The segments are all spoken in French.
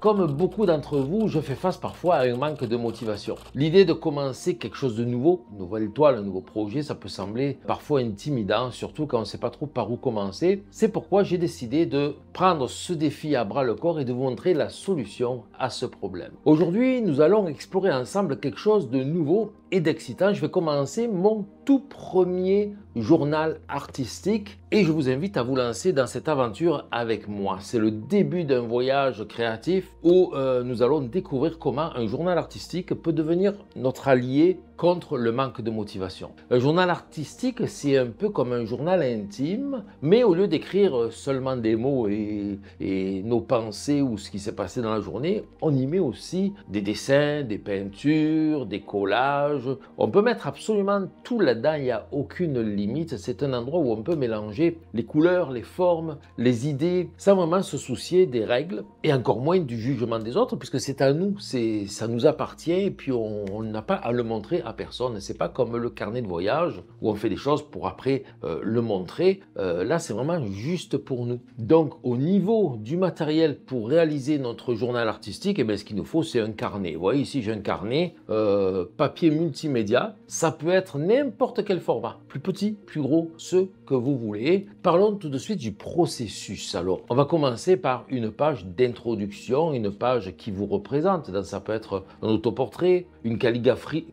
Comme beaucoup d'entre vous, je fais face parfois à un manque de motivation. L'idée de commencer quelque chose de nouveau, une nouvelle toile, un nouveau projet, ça peut sembler parfois intimidant, surtout quand on ne sait pas trop par où commencer. C'est pourquoi j'ai décidé de prendre ce défi à bras le corps et de vous montrer la solution à ce problème. Aujourd'hui, nous allons explorer ensemble quelque chose de nouveau et d'excitant. Je vais commencer mon tout premier journal artistique et je vous invite à vous lancer dans cette aventure avec moi. C'est le début d'un voyage créatif où euh, nous allons découvrir comment un journal artistique peut devenir notre allié contre le manque de motivation. Un journal artistique, c'est un peu comme un journal intime, mais au lieu d'écrire seulement des mots et, et, nos pensées ou ce qui s'est passé dans la journée, on y met aussi des dessins, des peintures, des collages. On peut mettre absolument tout là-dedans, il n'y a aucune limite. C'est un endroit où on peut mélanger les couleurs, les formes, les idées, sans vraiment se soucier des règles et encore moins du jugement des autres, puisque c'est à nous, ça nous appartient et puis on n'a pas à le montrer à personne. C'est pas comme le carnet de voyage où on fait des choses pour après euh, le montrer. Euh, là, c'est vraiment juste pour nous. Donc, au niveau du matériel pour réaliser notre journal artistique, et eh bien, ce qu'il nous faut, c'est un carnet. Vous voyez ici, j'ai un carnet euh, papier multimédia. Ça peut être n'importe quel format, plus petit, plus gros, ce que vous voulez. Parlons tout de suite du processus. Alors, on va commencer par une page d'introduction, une page qui vous représente. ça peut être un autoportrait, une calligraphie,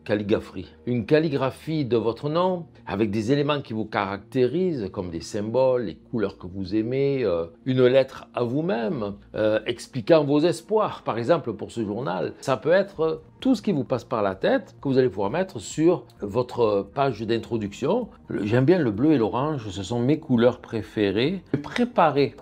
une calligraphie de votre nom avec des éléments qui vous caractérisent, comme des symboles, les couleurs que vous aimez, euh, une lettre à vous-même, euh, expliquant vos espoirs, par exemple pour ce journal. Ça peut être euh, tout ce qui vous passe par la tête que vous allez pouvoir mettre sur votre page d'introduction. J'aime bien le bleu et l'orange, ce sont mes couleurs préférées. Je vais préparer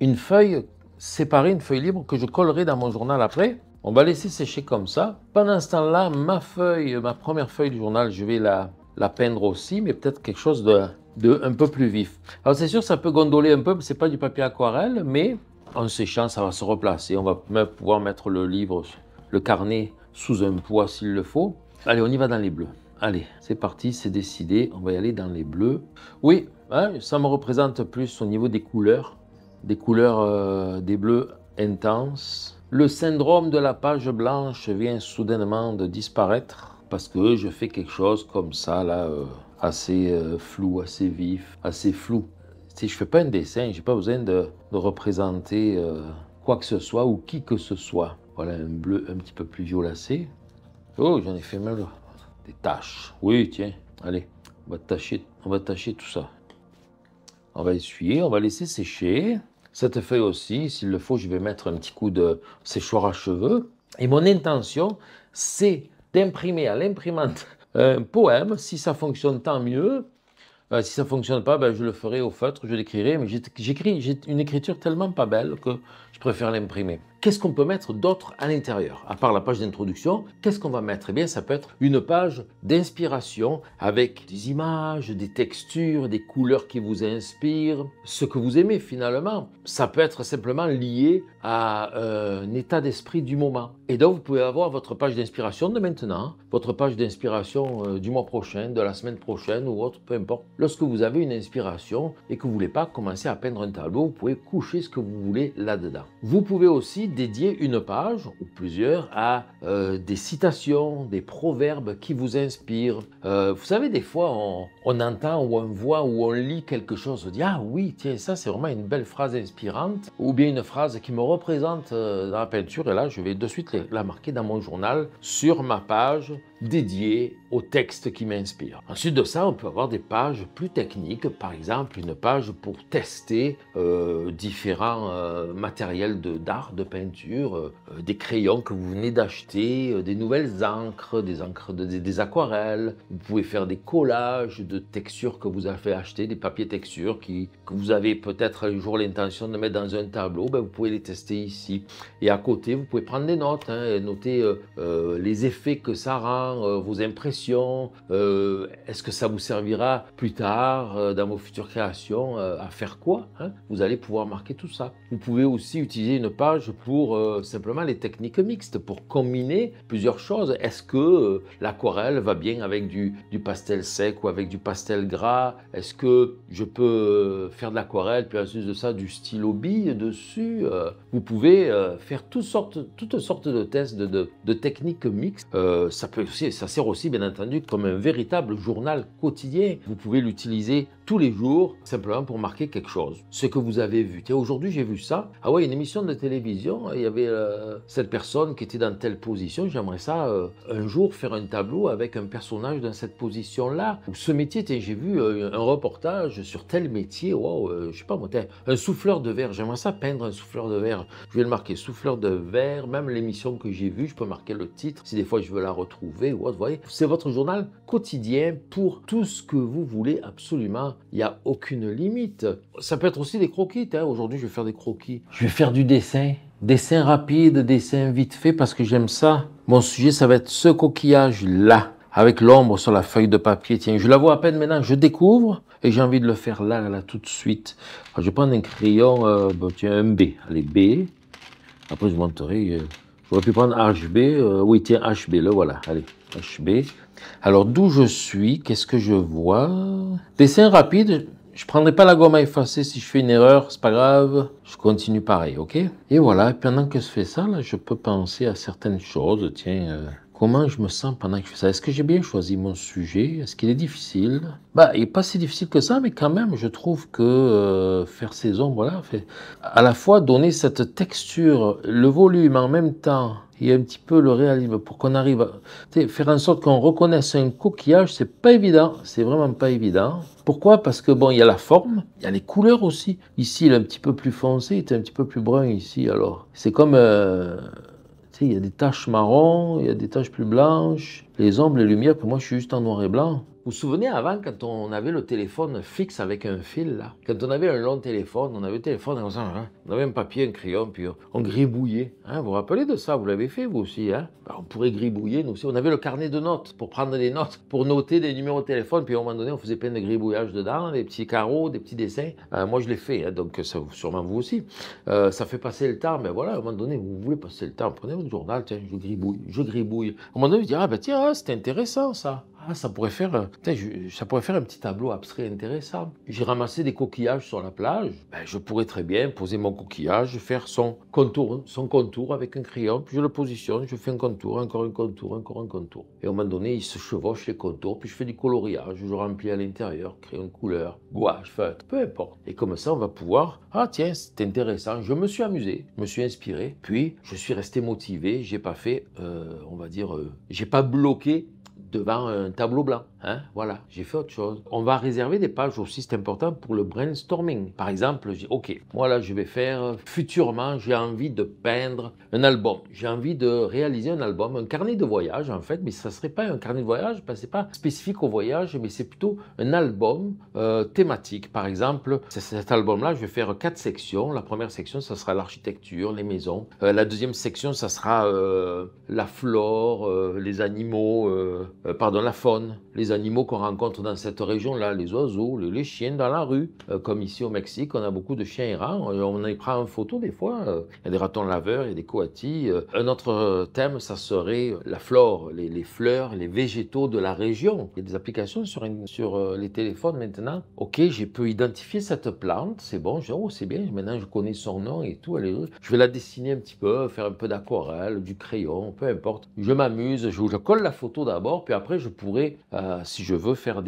une feuille séparée, une feuille libre que je collerai dans mon journal après. On va laisser sécher comme ça. Pendant ce temps-là, ma feuille, ma première feuille du journal, je vais la, peindre aussi, mais peut-être quelque chose de, un peu plus vif. Alors c'est sûr, ça peut gondoler un peu, ce n'est pas du papier aquarelle, mais en séchant, ça va se replacer. On va même pouvoir mettre le livre, le carnet sous un poids s'il le faut. Allez, on y va dans les bleus. Allez, c'est parti, c'est décidé, on va y aller dans les bleus. Oui, hein, ça me représente plus au niveau des couleurs, des couleurs euh, des bleus intenses, le syndrome de la page blanche vient soudainement de disparaître parce que je fais quelque chose comme ça, là, euh, assez euh, flou, assez vif, assez flou. Si je ne fais pas un dessin, j'ai pas besoin de, représenter euh, quoi que ce soit ou qui que ce soit. Voilà un bleu un petit peu plus violacé. Oh, j'en ai fait même des taches. Oui, tiens, allez, on va tâcher, on va tâcher tout ça. On va essuyer, on va laisser sécher. Cette feuille aussi, s'il le faut, je vais mettre un petit coup de séchoir à cheveux. Et mon intention, c'est d'imprimer à l'imprimante un poème. Si ça fonctionne, tant mieux. Euh, si ça ne fonctionne pas, ben, je le ferai au feutre, je l'écrirai. Mais j'écris, j'ai une écriture tellement pas belle que je préfère l'imprimer. Qu'est-ce qu'on peut mettre d'autre à l'intérieur À part la page d'introduction, qu'est-ce qu'on va mettre Eh bien, ça peut être une page d'inspiration avec des images, des textures, des couleurs qui vous inspirent, ce que vous aimez finalement. Ça peut être simplement lié à euh, un état d'esprit du moment. Et donc, vous pouvez avoir votre page d'inspiration de maintenant, votre page d'inspiration euh, du mois prochain, de la semaine prochaine ou autre, peu importe. Lorsque vous avez une inspiration et que vous ne voulez pas commencer à peindre un tableau, vous pouvez coucher ce que vous voulez là-dedans. Vous pouvez aussi dédier une page ou plusieurs à euh, des citations, des proverbes qui vous inspirent. Euh, vous savez, des fois, on, on, entend ou on voit ou on lit quelque chose, on dit Ah oui, tiens, ça c'est vraiment une belle phrase inspirante, ou bien une phrase qui me représente euh, dans la peinture, et là je vais de suite la marquer dans mon journal sur ma page dédiée au texte qui m'inspire. Ensuite de ça, on peut avoir des pages plus techniques, par exemple une page pour tester euh, différents euh, matériels d'art, de, peinture, euh, des crayons que vous venez d'acheter, des nouvelles encres, des encres des, aquarelles. Vous pouvez faire des collages de textures que vous avez achetées, des papiers textures qui, que vous avez peut-être un jour l'intention de mettre dans un tableau, ben vous pouvez les tester ici. Et à côté, vous pouvez prendre des notes, hein, et noter les effets que ça rend, vos impressions euh, est-ce que ça vous servira plus tard euh, dans vos futures créations euh, à faire quoi hein Vous allez pouvoir marquer tout ça. Vous pouvez aussi utiliser une page pour simplement les techniques mixtes, pour combiner plusieurs choses. Est-ce que l'aquarelle va bien avec du, pastel sec ou avec du pastel gras Est-ce que je peux faire de l'aquarelle puis ensuite de ça du stylo bille dessus Vous pouvez faire toutes sortes, toutes sortes de tests de, techniques mixtes. ça peut aussi, ça sert aussi bien comme un véritable journal quotidien. Vous pouvez l'utiliser tous les jours, simplement pour marquer quelque chose. Ce que vous avez vu. aujourd'hui, j'ai vu ça. Ah ouais, une émission de télévision, il y avait euh, cette personne qui était dans telle position. J'aimerais ça euh, un jour faire un tableau avec un personnage dans cette position-là. ce métier, j'ai vu euh, un reportage sur tel métier. Wow, je sais pas moi, un souffleur de verre. J'aimerais ça peindre un souffleur de verre. Je vais le marquer souffleur de verre. Même l'émission que j'ai vue, je peux marquer le titre si des fois je veux la retrouver. Wow, vous voyez, c'est votre journal quotidien pour tout ce que vous voulez absolument il n'y a aucune limite. Ça peut être aussi des croquis. Hein. Aujourd'hui, je vais faire des croquis. Je vais faire du dessin. Dessin rapide, dessin vite fait, parce que j'aime ça. Mon sujet, ça va être ce coquillage-là, avec l'ombre sur la feuille de papier. Tiens, je la vois à peine maintenant, je découvre, et j'ai envie de le faire là, là, tout de suite. je vais prendre un crayon, euh, tiens, un B. Allez, B. Après, je monterai... Euh, J'aurais pu prendre HB. Euh, oui, tiens, HB, le voilà. Allez, HB. Alors, d'où je suis, qu'est-ce que je vois Dessin rapide, je ne prendrai pas la gomme à effacer si je fais une erreur, c'est pas grave. Je continue pareil, ok Et voilà, pendant que je fais ça, là, je peux penser à certaines choses. Tiens, euh, Comment je me sens pendant que je fais ça Est-ce que j'ai bien choisi mon sujet Est-ce qu'il est difficile Bah, il n'est pas si difficile que ça, mais quand même, je trouve que euh, faire ces ombres, voilà, fait, à la fois donner cette texture, le volume en même temps, il y a un petit peu le réalisme pour qu'on arrive à faire en sorte qu'on reconnaisse un coquillage, c'est pas évident, c'est vraiment pas évident. Pourquoi Parce que bon, il y a la forme, il y a les couleurs aussi. Ici, il est un petit peu plus foncé, il est un petit peu plus brun ici. Alors, c'est comme euh, il y a des taches marron, il y a des taches plus blanches. Les ombres, les lumières, pour moi, je suis juste en noir et blanc. Vous vous souvenez avant, quand on avait le téléphone fixe avec un fil, là, quand on avait un long téléphone, on avait le téléphone comme ça, hein? on avait un papier, un crayon, puis on gribouillait. Hein? vous vous rappelez de ça Vous l'avez fait vous aussi. Hein ben, on pourrait gribouiller, nous aussi. On avait le carnet de notes pour prendre des notes, pour noter des numéros de téléphone, puis à un moment donné, on faisait plein de gribouillages dedans, des petits carreaux, des petits dessins. Euh, moi, je l'ai fait, hein, donc ça, sûrement vous aussi. Euh, ça fait passer le temps, mais voilà, à un moment donné, vous voulez passer le temps, prenez votre journal, tiens, je gribouille, je gribouille. À un moment donné, vous dites, ah ben tiens, ah, c'est intéressant ça. Ah, ça pourrait faire, euh, ça pourrait faire un petit tableau abstrait intéressant. J'ai ramassé des coquillages sur la plage. Ben, je pourrais très bien poser mon coquillage, faire son contour, hein, son contour avec un crayon. je le positionne, je fais un contour, encore un contour, encore un contour. Et au moment donné, il se chevauche les contours. Puis je fais du coloriage, je remplis à l'intérieur, crayon couleur, gouache, feutre, peu importe. Et comme ça, on va pouvoir. Ah tiens, c'est intéressant. Je me suis amusé, je me suis inspiré. Puis je suis resté motivé. J'ai pas fait, euh, on va dire, euh, j'ai pas bloqué devant un tableau blanc. Hein? voilà, j'ai fait autre chose. On va réserver des pages aussi, c'est important, pour le brainstorming. Par exemple, j'ai, OK, moi là, je vais faire, euh, futurement, j'ai envie de peindre un album. J'ai envie de réaliser un album, un carnet de voyage, en fait, mais ça ne serait pas un carnet de voyage, parce que c'est pas spécifique au voyage, mais c'est plutôt un album euh, thématique. Par exemple, cet album-là, je vais faire quatre sections. La première section, ça sera l'architecture, les maisons. Euh, la deuxième section, ça sera la flore, les animaux, pardon, la faune, les les animaux qu'on rencontre dans cette région-là, les oiseaux, les, chiens dans la rue. Euh, comme ici au Mexique, on a beaucoup de chiens errants. Euh, on y prend en photo des fois. Euh, il y a des ratons laveurs, il y a des coatis. Un autre thème, ça serait la flore, les, fleurs, les végétaux de la région. Il y a des applications sur, sur les téléphones maintenant. Ok, je peux identifier cette plante, c'est bon, je oh, c'est bien, maintenant je connais son nom et tout. Allez, je vais la dessiner un petit peu, faire un peu d'aquarelle, du crayon, peu importe. Je m'amuse, je, colle la photo d'abord, puis après je pourrais si je veux faire euh,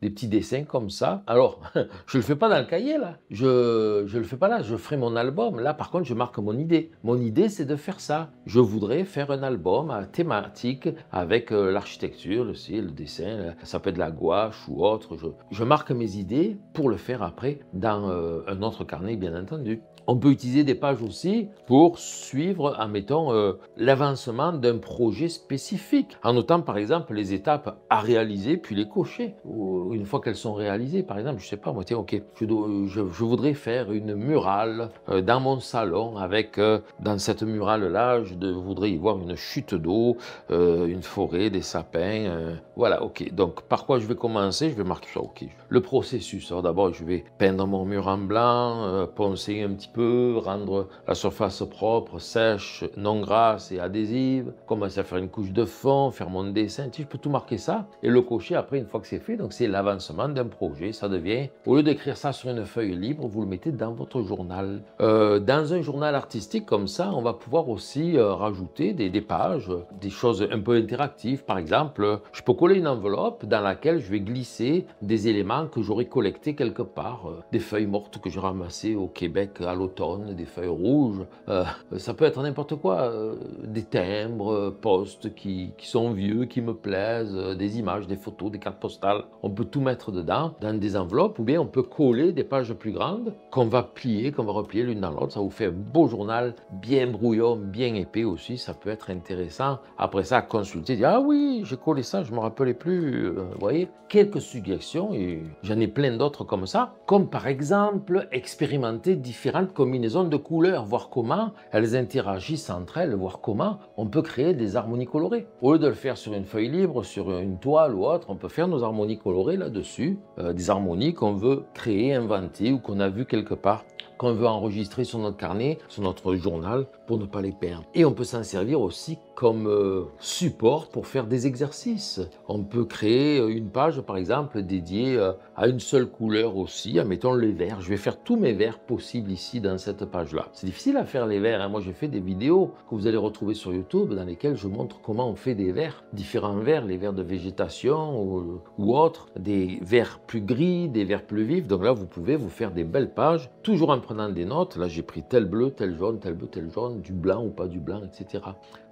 des, petits dessins comme ça, alors je ne le fais pas dans le cahier là, je ne le fais pas là, je ferai mon album. Là par contre, je marque mon idée. Mon idée, c'est de faire ça. Je voudrais faire un album à euh, thématique avec euh, l'architecture, le le dessin, ça peut être la gouache ou autre. Je, marque mes idées pour le faire après dans un autre carnet, bien entendu. On peut utiliser des pages aussi pour suivre, en mettant euh, l'avancement d'un projet spécifique, en notant par exemple les étapes à réaliser puis les cocher. Euh, une fois qu'elles sont réalisées, par exemple, je ne sais pas, ok, euh, je, voudrais faire une murale dans mon salon avec, dans cette murale-là, je voudrais y voir une chute d'eau, une forêt, des sapins. voilà, ok. Donc, par quoi je vais commencer Je vais marquer ça, ok. Le processus. d'abord, je vais peindre mon mur en blanc, poncer un petit peu rendre la surface propre, sèche, non grasse et adhésive, commencer à faire une couche de fond, faire mon dessin, tu je peux tout marquer ça et le cocher après une fois que c'est fait. Donc c'est l'avancement d'un projet, ça devient, au lieu d'écrire ça sur une feuille libre, vous le mettez dans votre journal. Euh, dans un journal artistique comme ça, on va pouvoir aussi euh, rajouter des, pages, des choses un peu interactives. Par exemple, je peux coller une enveloppe dans laquelle je vais glisser des éléments que j'aurais collectés quelque part, euh, des feuilles mortes que j'ai ramassées au Québec à l'automne des feuilles rouges, euh, ça peut être n'importe quoi, euh, des timbres, euh, postes qui, sont vieux, qui me plaisent, des images, des photos, des cartes postales. On peut tout mettre dedans, dans des enveloppes, ou bien on peut coller des pages plus grandes qu'on va plier, qu'on va replier l'une dans l'autre. Ça vous fait un beau journal, bien brouillon, bien épais aussi, ça peut être intéressant. Après ça, consulter, dire Ah oui, j'ai collé ça, je ne me rappelais plus. vous voyez, quelques suggestions, et j'en ai plein d'autres comme ça, comme par exemple expérimenter différentes différentes combinaisons de couleurs, voir comment elles interagissent entre elles, voir comment on peut créer des harmonies colorées. Au lieu de le faire sur une feuille libre, sur une toile ou autre, on peut faire nos harmonies colorées là-dessus, euh, des harmonies qu'on veut créer, inventer ou qu'on a vu quelque part qu'on veut enregistrer sur notre carnet, sur notre journal, pour ne pas les perdre. Et on peut s'en servir aussi comme euh, support pour faire des exercices. On peut créer euh, une page, par exemple, dédiée euh, à une seule couleur aussi, mettons les verts. Je vais faire tous mes verts possibles ici dans cette page-là. C'est difficile à faire les verts. Hein. Moi, j'ai fait des vidéos que vous allez retrouver sur YouTube dans lesquelles je montre comment on fait des verts, différents verts, les verts de végétation ou, ou autres, des verts plus gris, des verts plus vifs. Donc là, vous pouvez vous faire des belles pages, toujours en prenant des notes. Là, j'ai pris tel bleu, tel jaune, tel bleu, tel jaune, du blanc ou pas du blanc, etc.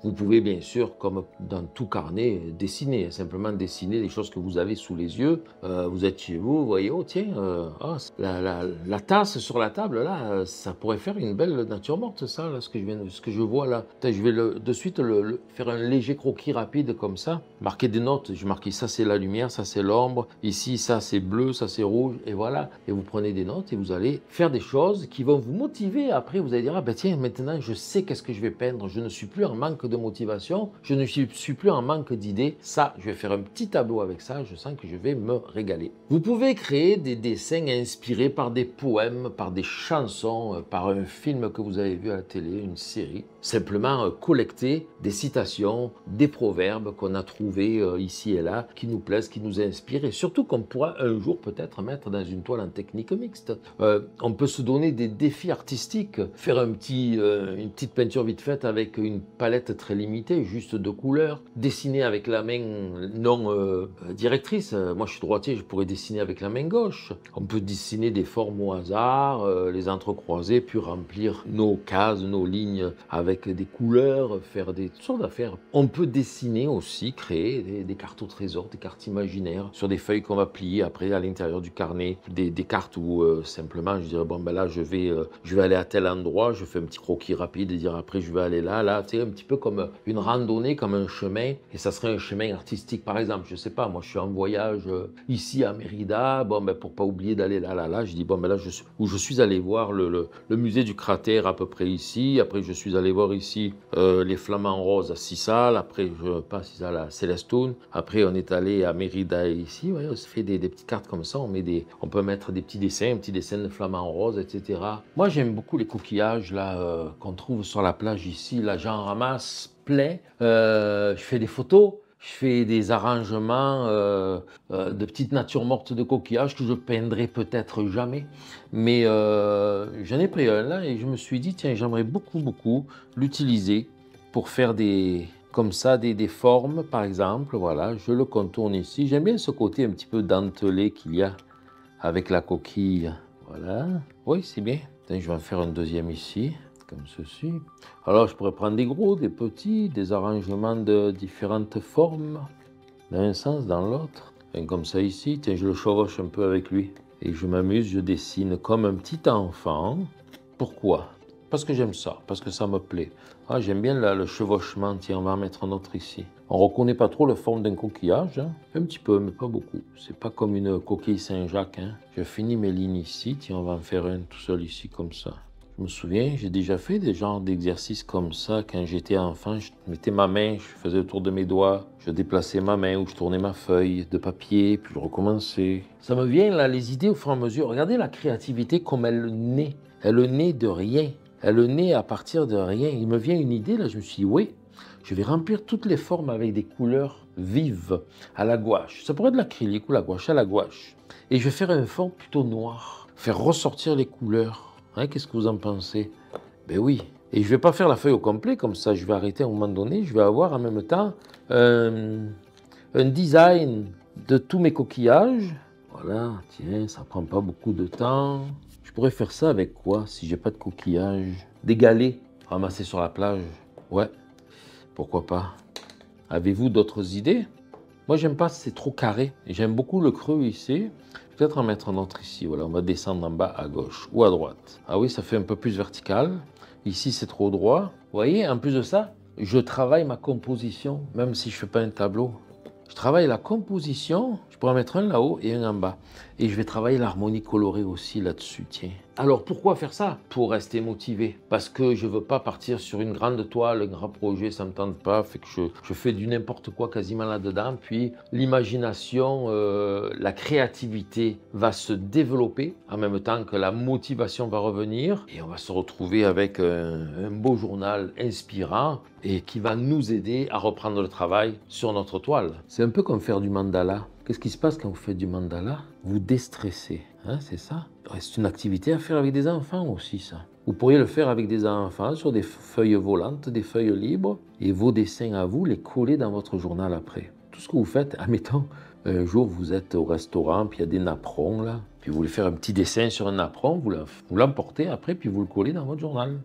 Vous pouvez bien sûr, comme dans tout carnet, euh, dessiner, hein, simplement dessiner les choses que vous avez sous les yeux. Euh, vous êtes chez vous, voyez, oh tiens, euh, ah, la, tasse sur la table, là, ça pourrait faire une belle nature morte, ça, ce, que je viens, ce que je vois là. je vais le, de suite le, faire un léger croquis rapide comme ça, marquer des notes. Je marque ça, c'est la lumière, ça, c'est l'ombre, ici, ça, c'est bleu, ça, c'est rouge, et voilà. Et vous prenez des notes et vous allez faire des choses qui vont vous motiver. Après, vous allez dire, ah ben tiens, maintenant, je sais qu'est-ce que je vais peindre, je ne suis plus en manque de motivation je ne suis plus en manque d'idées. Ça, je vais faire un petit tableau avec ça, je sens que je vais me régaler. Vous pouvez créer des dessins inspirés par des poèmes, par des chansons, euh, par un film que vous avez vu à la télé, une série simplement euh, collecter des citations, des proverbes qu'on a trouvés euh, ici et là, qui nous plaisent, qui nous inspirent, et surtout qu'on pourra un jour peut-être mettre dans une toile en technique mixte. Euh, on peut se donner des défis artistiques, faire un petit, une petite peinture vite faite avec une palette très limitée, juste de couleurs, dessiner avec la main non directrice. Moi je suis droitier, je pourrais dessiner avec la main gauche. On peut dessiner des formes au hasard, les entrecroiser, puis remplir nos cases, nos lignes avec des couleurs, faire des toutes sortes d'affaires. On peut dessiner aussi, créer des, cartes au trésor, des cartes imaginaires sur des feuilles qu'on va plier après à l'intérieur du carnet, des, cartes où euh, simplement je dirais bon ben là je vais euh, je vais aller à tel endroit, je fais un petit croquis rapide et dire après je vais aller là, là, c'est un petit peu comme une randonnée, comme un chemin et ça serait un chemin artistique par exemple, je sais pas, moi je suis en voyage euh, ici à Mérida, bon ben pour pas oublier d'aller là là là, je dis bon ben là je suis, où je suis allé voir le musée du cratère à peu près ici, après je suis allé voir ici euh, les flamants Roses à Sissal, après, je passe à à Célestoun, après on est allé à Mérida ici, on se fait des, petites cartes comme ça, on, met des, on peut mettre des petits dessins, un petit dessins de flamants Roses, etc. Moi j'aime beaucoup les coquillages là euh, qu'on trouve sur la plage ici, là j'en ramasse plein, euh, je fais des photos, je fais des arrangements euh, euh, de petites natures mortes de coquillages que je peindrai peut-être jamais. Mais euh, j'en ai pris un là et je me suis dit, tiens, j'aimerais beaucoup, beaucoup l'utiliser pour faire des comme ça, des, des, formes, par exemple. Voilà, je le contourne ici. J'aime bien ce côté un petit peu dentelé qu'il y a avec la coquille. Voilà. Oui, c'est bien. je vais en faire un deuxième ici comme ceci. Alors je pourrais prendre des gros, des petits, des arrangements de différentes formes, D'un sens, dans l'autre. Comme ça ici, tiens, je le chevauche un peu avec lui. Et je m'amuse, je dessine comme un petit enfant. Pourquoi Parce que j'aime ça, parce que ça me plaît. Ah, j'aime bien le chevauchement, tiens, on va en mettre un autre ici. On reconnaît pas trop la forme d'un coquillage, hein. un petit peu, mais pas beaucoup. C'est pas comme une coquille Saint-Jacques. Hein. Je finis mes lignes ici, tiens, on va en faire un tout seul ici, comme ça. Je me souviens, j'ai déjà fait des genres d'exercices comme ça quand j'étais enfant. Je mettais ma main, je faisais le tour de mes doigts, je déplaçais ma main ou je tournais ma feuille de papier, puis je recommençais. Ça me vient là, les idées au fur et à mesure. Regardez la créativité comme elle naît. Elle naît de rien. Elle naît à partir de rien. Il me vient une idée là, je me suis dit, oui, je vais remplir toutes les formes avec des couleurs vives à la gouache. Ça pourrait être de l'acrylique ou la gouache à la gouache. Et je vais faire un fond plutôt noir, faire ressortir les couleurs Hein, qu'est-ce que vous en pensez Ben oui. Et je ne vais pas faire la feuille au complet comme ça, je vais arrêter à un moment donné, je vais avoir en même temps euh, un design de tous mes coquillages. Voilà, tiens, ça prend pas beaucoup de temps. Je pourrais faire ça avec quoi si j'ai pas de coquillages Des galets ramassés sur la plage. Ouais, pourquoi pas. Avez-vous d'autres idées Moi, j'aime pas, c'est trop carré. J'aime beaucoup le creux ici. Peut-être en mettre un autre ici. Voilà, on va descendre en bas à gauche ou à droite. Ah oui, ça fait un peu plus vertical. Ici, c'est trop droit. Vous voyez, en plus de ça, je travaille ma composition, même si je ne fais pas un tableau. Je travaille la composition. Je pourrais mettre un là-haut et un en bas. Et je vais travailler l'harmonie colorée aussi là-dessus, tiens. Alors pourquoi faire ça Pour rester motivé. Parce que je veux pas partir sur une grande toile, un grand projet, ça me tente pas, fait que je, fais du n'importe quoi quasiment là-dedans. Puis l'imagination, euh, la créativité va se développer en même temps que la motivation va revenir. Et on va se retrouver avec un, un beau journal inspirant et qui va nous aider à reprendre le travail sur notre toile. C'est un peu comme faire du mandala. Qu'est-ce qui se passe quand vous faites du mandala Vous déstressez, hein, c'est ça C'est une activité à faire avec des enfants aussi, ça. Vous pourriez le faire avec des enfants sur des feuilles volantes, des feuilles libres, et vos dessins à vous, les coller dans votre journal après. Tout ce que vous faites, admettons, un jour vous êtes au restaurant, puis il y a des napperons là, puis vous voulez faire un petit dessin sur un napperon, vous l'emportez après, puis vous le collez dans votre journal.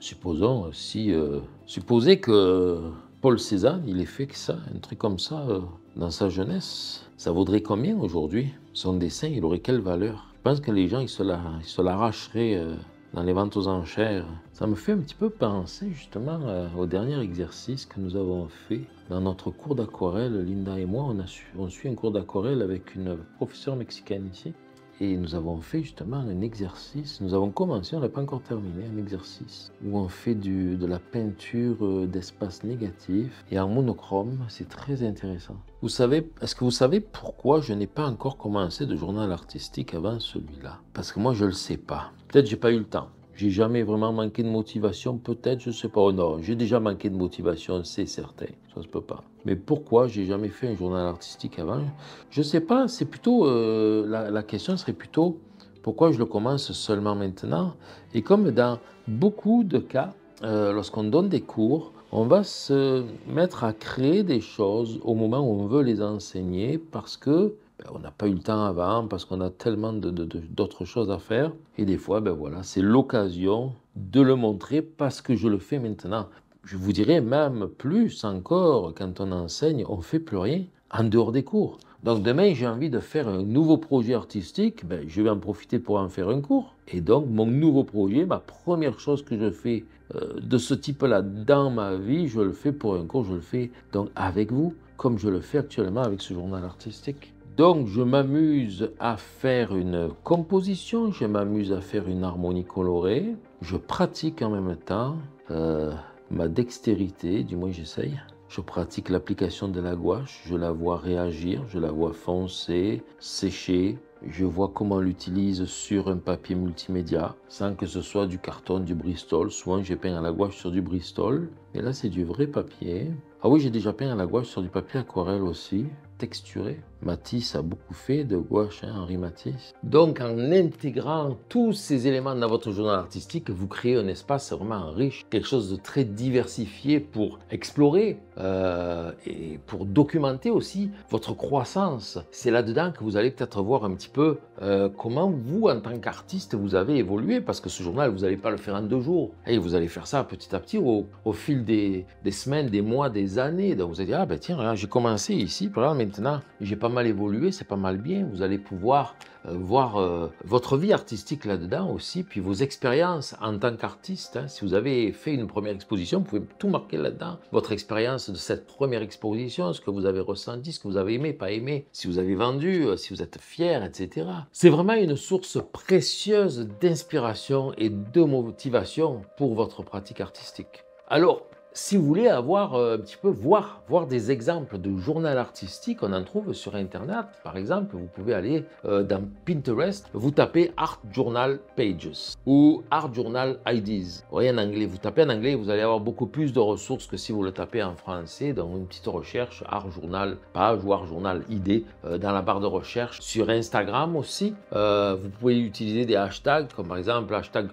Supposons euh, si... Euh, supposez que Paul Cézanne, il est fait que ça, un truc comme ça, euh, dans sa jeunesse. Ça vaudrait combien aujourd'hui Son dessin, il aurait quelle valeur Je pense que les gens, ils se l'arracheraient euh, dans les ventes aux enchères. Ça me fait un petit peu penser justement euh, au dernier exercice que nous avons fait dans notre cours d'aquarelle. Linda et moi, on, on suit un cours d'aquarelle avec une professeure mexicaine ici. Et nous avons fait justement un exercice, nous avons commencé, on n'a pas encore terminé, un exercice où on fait de la peinture euh, d'espace négatif et en monochrome, c'est très intéressant. Vous savez, est-ce que vous savez pourquoi je n'ai pas encore commencé de journal artistique avant celui-là Parce que moi, je ne le sais pas. Peut-être j'ai pas eu le temps. J'ai jamais vraiment manqué de motivation, peut-être, je sais pas. Oh non, j'ai déjà manqué de motivation, c'est certain. Ça se peut pas. Mais pourquoi j'ai jamais fait un journal artistique avant Je sais pas. C'est plutôt euh, la, question serait plutôt pourquoi je le commence seulement maintenant. Et comme dans beaucoup de cas, euh, lorsqu'on donne des cours, on va se mettre à créer des choses au moment où on veut les enseigner parce que ben, on n'a pas eu le temps avant parce qu'on a tellement d'autres choses à faire. Et des fois, ben voilà, c'est l'occasion de le montrer parce que je le fais maintenant. Je vous dirais même plus encore, quand on enseigne, on fait plus rien en dehors des cours. Donc demain, j'ai envie de faire un nouveau projet artistique, ben, je vais en profiter pour en faire un cours. Et donc, mon nouveau projet, ma première chose que je fais euh, de ce type-là dans ma vie, je le fais pour un cours, je le fais donc avec vous, comme je le fais actuellement avec ce journal artistique. Donc je m'amuse à faire une composition, je m'amuse à faire une harmonie colorée, je pratique en même temps euh, ma dextérité, du moins j'essaye. Je pratique l'application de la gouache, je la vois réagir, je la vois foncer, sécher, je vois comment l'utilise sur un papier multimédia, sans que ce soit du carton, du Bristol. Souvent, j'ai peint à la gouache sur du Bristol, mais là, c'est du vrai papier. Ah oui, j'ai déjà peint à la gouache sur du papier aquarelle aussi, texturé. Matisse a beaucoup fait de gouache, hein, Henri Matisse. Donc en intégrant tous ces éléments dans votre journal artistique, vous créez un espace vraiment riche, quelque chose de très diversifié pour explorer euh, et pour documenter aussi votre croissance. C'est là-dedans que vous allez peut-être voir un petit peu euh, comment vous, en tant qu'artiste, vous avez évolué, parce que ce journal, vous n'allez pas le faire en deux jours. Et vous allez faire ça petit à petit au, fil des, semaines, des mois, des années. Donc vous allez dire, ah ben tiens, j'ai commencé ici, voilà maintenant, j'ai pas mal évolué, c'est pas mal bien. Vous allez pouvoir euh, voir euh, votre vie artistique là-dedans aussi, puis vos expériences en tant qu'artiste. Hein. Si vous avez fait une première exposition, vous pouvez tout marquer là-dedans. Votre expérience de cette première exposition, ce que vous avez ressenti, ce que vous avez aimé, pas aimé, si vous avez vendu, euh, si vous êtes fier, etc. C'est vraiment une source précieuse d'inspiration et de motivation pour votre pratique artistique. Alors, si vous voulez avoir euh, un petit peu voir, voir des exemples de journal artistique, on en trouve sur internet. Par exemple, vous pouvez aller euh, dans Pinterest, vous tapez Art Journal Pages ou Art Journal IDs. Vous voyez en anglais, vous tapez en anglais, vous allez avoir beaucoup plus de ressources que si vous le tapez en français dans une petite recherche Art Journal Page ou Art Journal ID euh, dans la barre de recherche. Sur Instagram aussi, vous pouvez utiliser des hashtags comme par exemple hashtag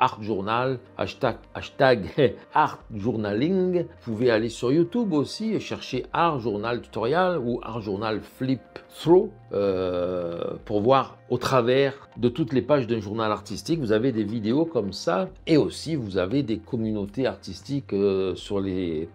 Art Journal, hashtag, hashtag Art vous pouvez aller sur YouTube aussi et chercher Art Journal Tutorial ou Art Journal Flip Through euh, pour voir au travers de toutes les pages d'un journal artistique. Vous avez des vidéos comme ça et aussi vous avez des communautés artistiques euh, sur les,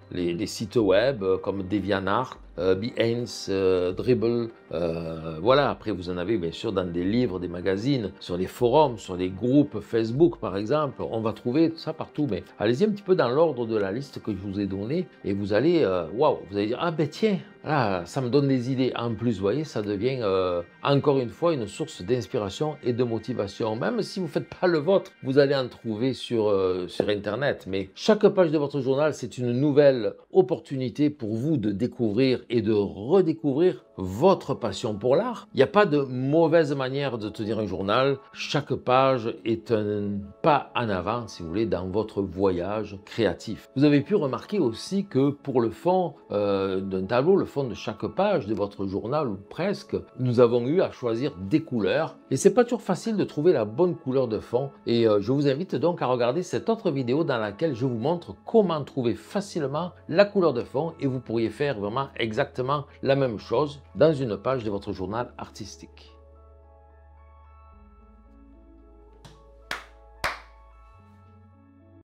sites web euh, comme DeviantArt, Behance, Dribble, euh, voilà, après vous en avez bien sûr dans des livres, des magazines, sur les forums, sur des groupes Facebook par exemple, on va trouver ça partout. Mais allez-y un petit peu dans l'ordre de la liste que je vous ai donnée et vous allez, euh, waouh, vous allez dire, ah ben tiens, là, ça me donne des idées. En plus, vous voyez, ça devient euh, encore une fois une source d'inspiration et de motivation. Même si vous ne faites pas le vôtre, vous allez en trouver sur, sur Internet. Mais chaque page de votre journal, c'est une nouvelle opportunité pour vous de découvrir et de redécouvrir votre passion pour l'art. Il n'y a pas de mauvaise manière de tenir un journal. Chaque page est un pas en avant, si vous voulez, dans votre voyage créatif. Vous avez pu remarquer aussi que pour le fond euh, d'un tableau, le fond de chaque page de votre journal, ou presque, nous avons eu à choisir des couleurs. Et c'est pas toujours facile de trouver la bonne couleur de fond. Et euh, je vous invite donc à regarder cette autre vidéo dans laquelle je vous montre comment trouver facilement la couleur de fond et vous pourriez faire vraiment exactement la même chose dans une page page de votre journal artistique.